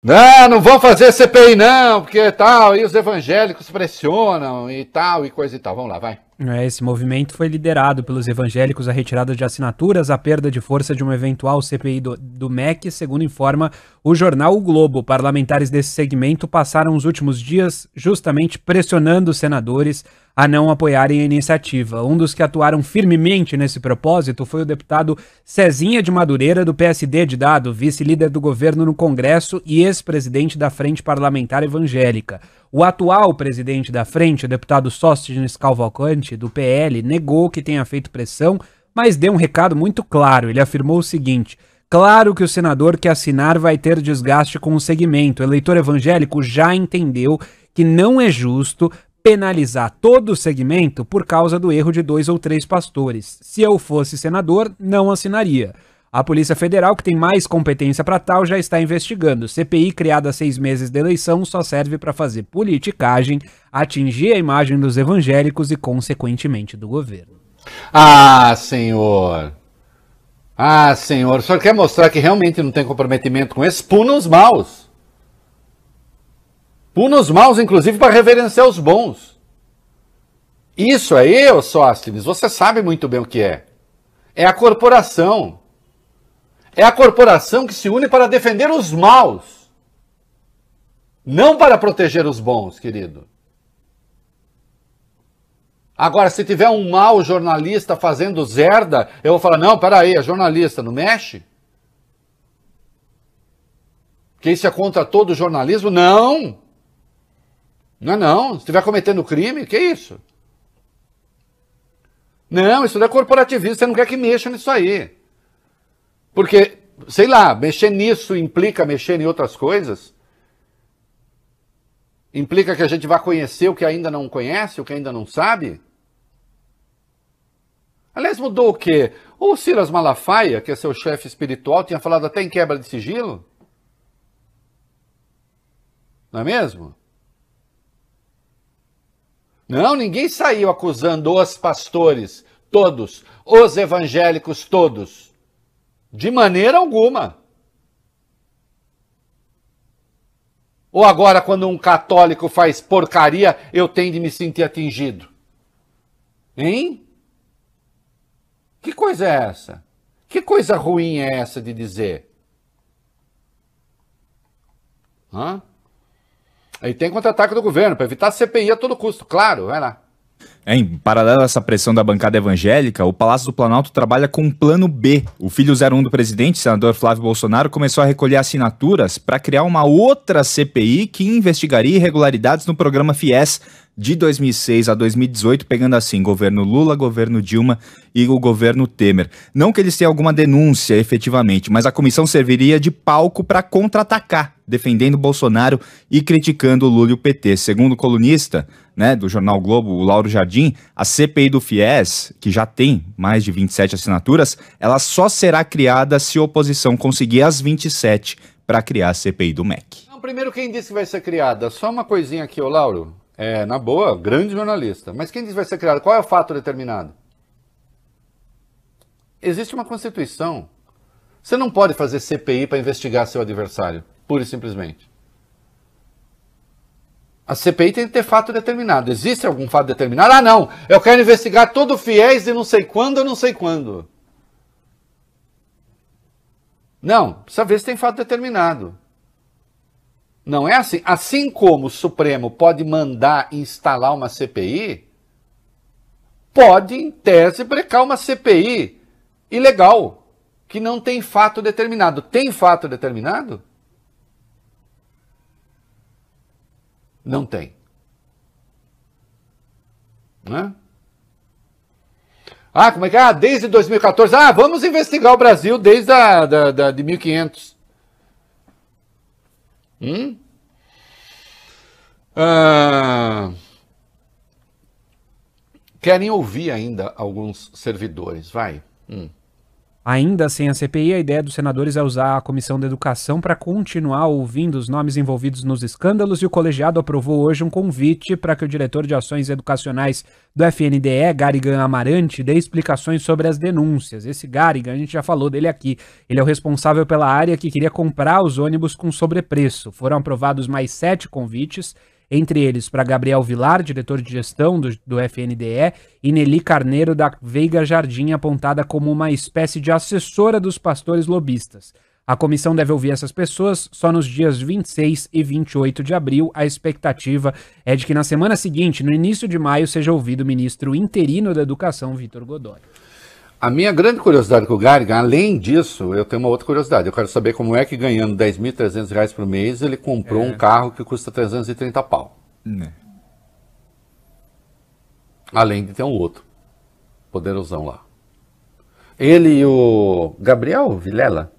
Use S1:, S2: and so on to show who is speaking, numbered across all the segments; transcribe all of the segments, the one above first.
S1: Não, não vão fazer
S2: CPI não,
S1: porque tal, e os evangélicos pressionam e tal, e coisa e tal. Vamos lá, vai.
S2: É, esse movimento foi liderado pelos evangélicos, a retirada de assinaturas, a perda de força de uma eventual CPI do, do MEC, segundo informa o jornal O Globo. Parlamentares desse segmento passaram os últimos dias justamente pressionando os senadores a não apoiarem a iniciativa. Um dos que atuaram firmemente nesse propósito foi o deputado Cezinha de Madureira, do PSD de Dado, vice-líder do governo no Congresso e ex-presidente da Frente Parlamentar Evangélica. O atual presidente da frente, o deputado Sóstenes Calvalcante, do PL, negou que tenha feito pressão, mas deu um recado muito claro. Ele afirmou o seguinte. Claro que o senador que assinar vai ter desgaste com o segmento. O eleitor evangélico já entendeu que não é justo penalizar todo o segmento por causa do erro de dois ou três pastores. Se eu fosse senador, não assinaria. A Polícia Federal, que tem mais competência para tal, já está investigando. CPI criada seis meses da eleição só serve para fazer politicagem, atingir a imagem dos evangélicos e, consequentemente, do governo.
S1: Ah, senhor! Ah, senhor, o senhor quer mostrar que realmente não tem comprometimento com esse? Puna os maus! Puna os maus, inclusive, para reverenciar os bons. Isso aí, ô Sóstenes, você sabe muito bem o que é. É a corporação. É a corporação que se une para defender os maus. Não para proteger os bons, querido. Agora, se tiver um mau jornalista fazendo zerda, eu vou falar: não, peraí, é jornalista, não mexe? Porque isso é contra todo o jornalismo? Não! Não é não, se estiver cometendo crime, que isso? Não, isso não é corporativismo, você não quer que mexa nisso aí. Porque, sei lá, mexer nisso implica mexer em outras coisas? Implica que a gente vá conhecer o que ainda não conhece, o que ainda não sabe? Aliás, mudou o quê? O Silas Malafaia, que é seu chefe espiritual, tinha falado até em quebra de sigilo? Não é mesmo? Não, ninguém saiu acusando os pastores, todos, os evangélicos, todos. De maneira alguma. Ou agora, quando um católico faz porcaria, eu tenho de me sentir atingido? Hein? Que coisa é essa? Que coisa ruim é essa de dizer? Hã? Aí tem contra-ataque do governo, para evitar CPI a todo custo. Claro, vai lá.
S2: Em paralelo a essa pressão da bancada evangélica, o Palácio do Planalto trabalha com um plano B. O filho 01 do presidente, senador Flávio Bolsonaro, começou a recolher assinaturas para criar uma outra CPI que investigaria irregularidades no programa FIES de 2006 a 2018, pegando assim governo Lula, governo Dilma e o governo Temer. Não que eles tenham alguma denúncia efetivamente, mas a comissão serviria de palco para contra-atacar, defendendo Bolsonaro e criticando o Lula e o PT. Segundo o colunista, né, do jornal Globo, o Lauro Jardim, a CPI do FIES, que já tem mais de 27 assinaturas, ela só será criada se a oposição conseguir as 27 para criar a CPI do MEC.
S1: Não, primeiro, quem disse que vai ser criada? Só uma coisinha aqui, ô Lauro. É, na boa, grande jornalista. Mas quem disse que vai ser criada? Qual é o fato determinado? Existe uma Constituição. Você não pode fazer CPI para investigar seu adversário, pura e simplesmente. A CPI tem que ter fato determinado. Existe algum fato determinado? Ah, não! Eu quero investigar todo o fiéis de não sei quando, não sei quando. Não, precisa ver se tem fato determinado. Não é assim. Assim como o Supremo pode mandar instalar uma CPI, pode, em tese, brecar uma CPI ilegal, que não tem fato determinado. Tem fato determinado? Não tem. Né? Ah, como é que é? Ah, desde 2014. Ah, vamos investigar o Brasil desde a, da, da, de 1500. Hum? Ah, querem ouvir ainda alguns servidores, vai. Hum.
S2: Ainda sem a CPI, a ideia dos senadores é usar a Comissão da Educação para continuar ouvindo os nomes envolvidos nos escândalos e o colegiado aprovou hoje um convite para que o diretor de ações educacionais do FNDE, Garigan Amarante, dê explicações sobre as denúncias. Esse Garigan, a gente já falou dele aqui, ele é o responsável pela área que queria comprar os ônibus com sobrepreço. Foram aprovados mais sete convites entre eles para Gabriel Vilar, diretor de gestão do, do FNDE, e Nelly Carneiro da Veiga Jardim, apontada como uma espécie de assessora dos pastores lobistas. A comissão deve ouvir essas pessoas só nos dias 26 e 28 de abril. A expectativa é de que na semana seguinte, no início de maio, seja ouvido o ministro interino da Educação, Vitor Godoy.
S1: A minha grande curiosidade com o Gargan, além disso, eu tenho uma outra curiosidade. Eu quero saber como é que ganhando 10.300 reais por mês, ele comprou é. um carro que custa 330 pau. Né. Além de ter um outro poderosão lá. Ele e o Gabriel Vilela,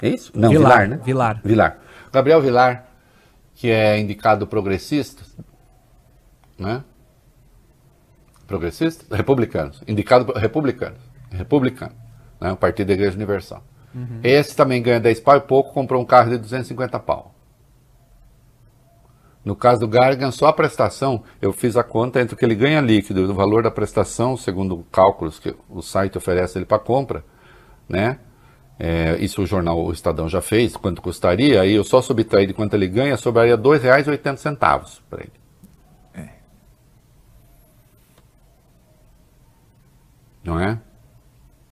S1: é isso? Não, Vilar, Vilar né? Vilar. Vilar. Gabriel Vilar, que é indicado progressista, né? Progressista? republicano, Indicado republicano republicano, né? o Partido da Igreja Universal. Uhum. Esse também ganha 10 pau e pouco, comprou um carro de 250 pau. No caso do Gargan, só a prestação, eu fiz a conta entre o que ele ganha líquido, o valor da prestação, segundo cálculos que o site oferece ele para compra, né? É, isso o jornal o Estadão já fez, quanto custaria, aí eu só subtraí de quanto ele ganha, sobraria R$ 2,80 para ele. É. Não é?